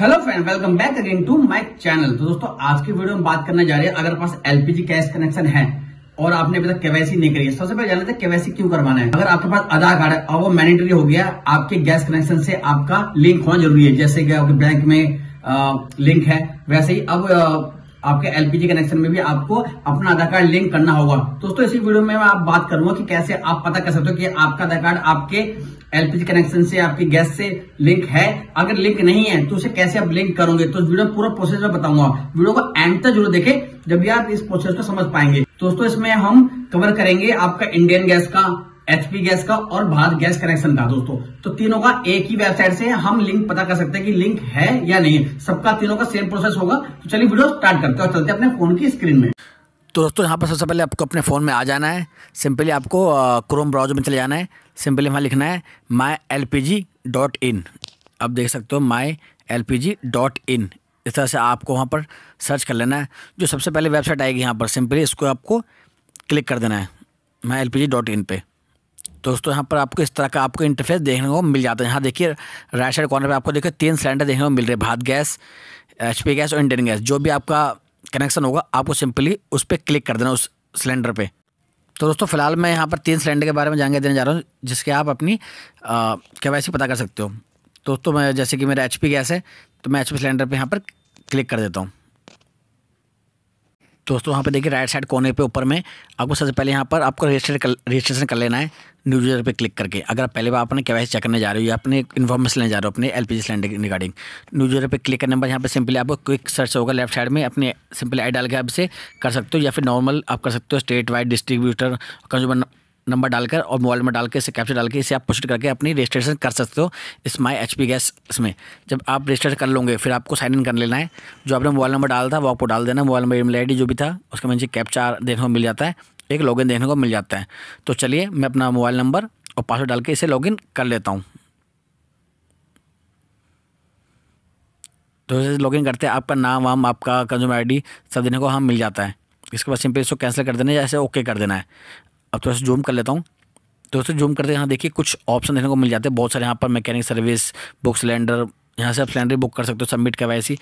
hello friend welcome back again to my channel तो दोस्तों आज की वीडियो में बात करने जा रहे हैं अगर पास एलपीजी गैस कनेक्शन है और आपने अभी तक केवाईसी नहीं करी है सबसे पहले जान लेते हैं केवाईसी क्यों करवाना है अगर आपके पास आधार कार्ड है और वो मैंडेटरी हो गया आपके गैस कनेक्शन से आपका लिंक होना जरूरी है जैसे कि आपके बैंक में आ, लिंक है वैसे ही अब आपके एलपीजी कनेक्शन में भी आपको अपना आधार कार्ड लिंक करना होगा दोस्तों इसी वीडियो में मैं आप बात करूंगा कि कैसे आप पता कर सकते हो कि आपका आधार कार्ड आपके एलपीजी कनेक्शन से आपकी गैस से लिंक है अगर लिंक नहीं है तो उसे कैसे आप लिंक करोगे तो वीडियो पूरा प्रोसेस में बताऊंगा वीडियो को एंड तक जरूर देखे जब भी आप इस प्रोसेस को समझ पाएंगे दोस्तों इसमें हम कवर करेंगे आपका इंडियन गैस का एचपी गैस का और भारत गैस कनेक्शन का दोस्तों तो तीनों का एक ही वेबसाइट से हम लिंक पता कर सकते हैं कि लिंक है या नहीं सबका तीनों का सेम प्रोसेस होगा तो चलिए वीडियो स्टार्ट करते हैं चलते अपने फोन की स्क्रीन में तो दोस्तों यहाँ पर सबसे पहले आपको अपने फ़ोन में आ जाना है सिंपली आपको क्रोम ब्राउजर में चले जाना है सिंपली वहाँ लिखना है my L P G dot in आप देख सकते हो माई एल डॉट इन इस तरह से आपको वहाँ पर सर्च कर लेना है जो सबसे पहले वेबसाइट आएगी यहाँ पर सिंपली इसको आपको क्लिक कर देना है my L P G dot in पर दोस्तों यहाँ पर आपको इस तरह का आपको इंटरफेस देखने को मिल जाता है यहाँ देखिए राइट साइड कॉर्नर पे आपको देखिए तीन सिलेंडर देखने को मिल रहे हैं भात गैस एच गैस और इंडियन गैस जो भी आपका कनेक्शन होगा आपको सिंपली उस पर क्लिक कर देना उस सिलेंडर पर तो दोस्तों फिलहाल मैं यहाँ पर तीन सिलेंडर के बारे में जानकारी देने जा रहा हूँ जिसके आप अपनी के पता कर सकते हो दोस्तों मैं जैसे कि मेरा एच गैस है तो मैं एच सिलेंडर पर यहाँ पर क्लिक कर देता हूँ दोस्तों यहाँ पे देखिए राइट साइड कोने पे ऊपर में आपको सबसे पहले यहाँ पर आपको रजिस्टर कर रजिस्ट्रेशन कर लेना है न्यू यूजर पे क्लिक करके अगर आप पहले बार अपने के चेक करने जा रहे हो या अपने इन्फॉर्मेशन लेने जा रहे हो अपने L P cylinder regarding new user पे क्लिक करने पर यहाँ पे सिंपली आपको क्विक सर्च होगा लेफ्ट साइड में अपने सिंपली आई डाल के आप इसे कर सकते हो या फिर नॉर्मल आप कर सकते हो state wide distributor consumer number डालकर और मोबाइल नंबर डाल के इसे कैप्चर डाल के इसे आप पुष्ट करके अपनी रजिस्ट्रेशन कर सकते हो इस माई एच पी गैस इसमें जब आप रजिस्टर कर लोगे फिर आपको साइन इन कर लेना है जो आपने मोबाइल नंबर डाला था वो आपको डाल देना मोबाइल नंबर ईमेल आई जो भी था उसके मुझे कैप्चर देखने को मिल जाता है एक लॉगिन देखने को मिल जाता है तो चलिए मैं अपना मोबाइल नंबर और पासवर्ड डाल के इसे लॉगिन कर लेता हूँ तो लॉगिन करते हैं आपका नाम वाम आपका कंज्यूमर आईडी सब देने को हम हाँ मिल जाता है इसके बाद सिंपली इसको कैंसिल कर देना है या इसे ओके कर देना है अब थोड़ा सा जूम कर लेता हूँ दोस्तों जूम करते यहाँ देखिए कुछ ऑप्शन देखने को मिल जाते हैं बहुत सारे यहाँ पर मैकेनिक सर्विस बुक सिलेंडर यहाँ से आप सिलेंडर बुक कर सकते हो सबमिट का वैसी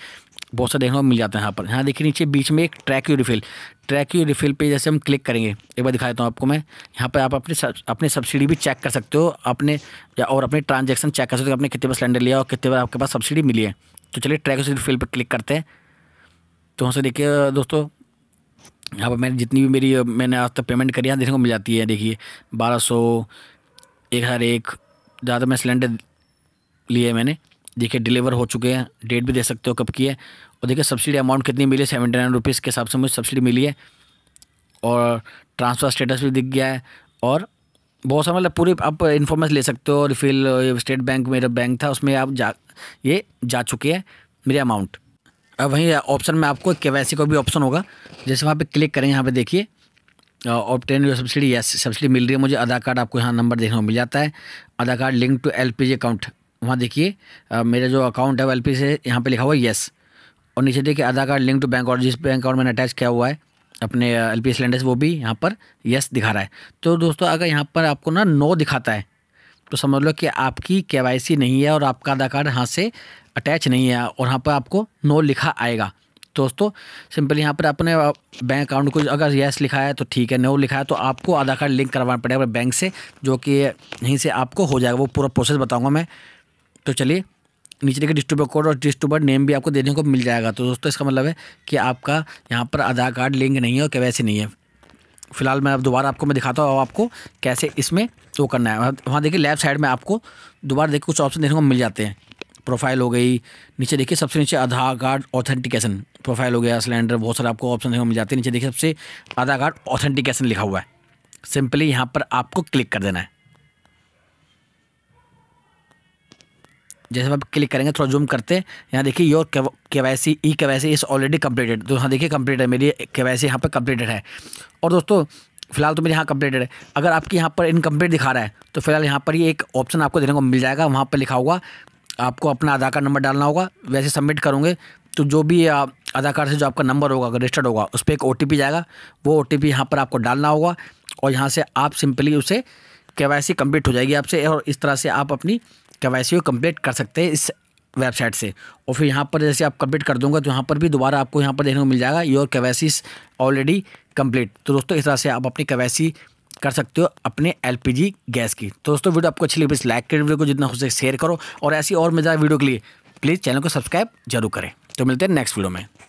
बहुत सारे देखने को मिल जाता है यहाँ पर यहाँ देखिए नीचे बीच में एक track you refill track you refill पे जैसे हम क्लिक करेंगे एक बार दिखा देता हूँ आपको मैं यहाँ पर आप अपने अपने सब्सिडी भी चेक कर सकते हो अपने या और अपने ट्रांजेक्शन चेक कर सकते हो आपने कितने बार सिलेंडर लिया और कितने बार आपके पास सब्सिडी मिली है तो चलिए ट्रैक यू रिफिल पर क्लिक करते हैं तो वहाँ से देखिए दोस्तों यहाँ पर मैंने जितनी भी मेरी मैंने आज तक पेमेंट करी यहाँ देखने को मिल जाती है देखिए बारह सौ एक हज़ार एक ज़्यादा मैं सिलेंडर लिए मैंने देखिए डिलीवर हो चुके हैं डेट भी दे सकते हो कब की है और देखिए सब्सिडी अमाउंट कितनी मिली है सेवेंटी नाइन रुपीज़ के हिसाब से मुझे सब्सिडी मिली है और ट्रांसफ़र स्टेटस भी दिख गया है और बहुत सारा मतलब पूरी आप इन्फॉर्मेशन ले सकते हो रिफिल स्टेट बैंक मेरा बैंक था उसमें आप जा ये जा चुके हैं मेरे अमाउंट अब वहीं ऑप्शन में आपको केवाईसी का भी ऑप्शन होगा जैसे वहाँ पे क्लिक करें यहाँ पे देखिए ऑप्टेन जो सब्सिडी या सब्सिडी मिल रही है मुझे आधार कार्ड आपको यहाँ नंबर देखने को मिल जाता है Aadhaar card link to L account वहाँ देखिए मेरा जो अकाउंट है वो एल से यहाँ पर लिखा हुआ है येस और नीचे देखिए Aadhaar card link to bank और जिस बैंक अकाउंट मैंने अटैच किया हुआ है अपने एल पी सिलेंडर वो भी यहाँ पर यस दिखा रहा है तो दोस्तों अगर यहाँ पर आपको ना नो दिखाता है तो समझ लो कि आपकी के नहीं है और आपका आधार कार्ड यहाँ से अटैच नहीं है और यहाँ पर आपको नो लिखा आएगा दोस्तों सिंपली यहाँ पर आपने बैंक अकाउंट को अगर येस लिखा है तो ठीक है नो लिखा है तो आपको आधार कार्ड लिंक करवाना पड़ेगा बैंक से जो कि यहीं से आपको हो जाएगा वो पूरा प्रोसेस बताऊँगा मैं तो चलिए नीचे के डिस्ट्रीब्यूटर कोड और डिस्ट्रीब्यूटर नेम भी आपको देने को मिल जाएगा तो दोस्तों इसका मतलब है कि आपका यहाँ पर आधार कार्ड लिंक नहीं है और के नहीं है फिलहाल मैं अब दोबारा आपको मैं दिखाता हूँ आपको कैसे इसमें वो करना है वहाँ देखिए लेफ्ट साइड में आपको दोबारा देखिए कुछ ऑप्शन देखने को मिल जाते हैं प्रोफाइल हो गई नीचे देखिए सबसे नीचे आधार कार्ड ऑथेंटिकेशन प्रोफाइल हो गया सिलेंडर बहुत सारे आपको ऑप्शन देखने को मिल जाते हैं नीचे देखिए सबसे आधार कार्ड ऑथेंटिकेशन लिखा हुआ है सिंपली यहाँ पर आपको क्लिक कर देना है जैसे आप क्लिक करेंगे थोड़ा जूम करते हैं यहाँ देखिए योर के Y C E K Y C is already completed तो यहाँ देखिए कम्प्लीट है मेरी के वाई सी यहाँ पर कम्प्लीटेड है और दोस्तों फिलहाल तो मेरे यहाँ कम्प्लीटेड है अगर आपके यहाँ पर इनकम्प्लीट दिखा रहा है तो फिलहाल यहाँ पर ये एक ऑप्शन आपको देने को मिल जाएगा वहाँ पर लिखा होगा आपको अपना आधार कार्ड नंबर डालना होगा वैसे सबमिट करूँगे तो जो भी आधार कार्ड से जो आपका नंबर होगा अगर रजिस्टर्ड होगा उस पर एक ओ जाएगा वो ओ टी यहाँ पर आपको डालना होगा और यहाँ से आप सिंपली उसे के वाई सी कम्प्लीट हो जाएगी आपसे और इस तरह से आप अपनी के कम्प्लीट कर सकते हैं इस वेबसाइट से और फिर यहाँ पर जैसे आप कंप्लीट कर दूंगा तो यहाँ पर भी दोबारा आपको यहाँ पर देखने को मिल जाएगा योर केवैसी ऑलरेडी कंप्लीट तो दोस्तों इस तरह से आप अपनी केवैसी कर सकते हो अपने एलपीजी गैस की तो दोस्तों वीडियो आपको अच्छी लगी प्लीज़ लाइक करें वीडियो को जितना हो सके शेयर करो और ऐसी और मजा वीडियो के लिए प्लीज़ चैनल को सब्सक्राइब जरूर करें तो मिलते हैं नेक्स्ट वीडियो में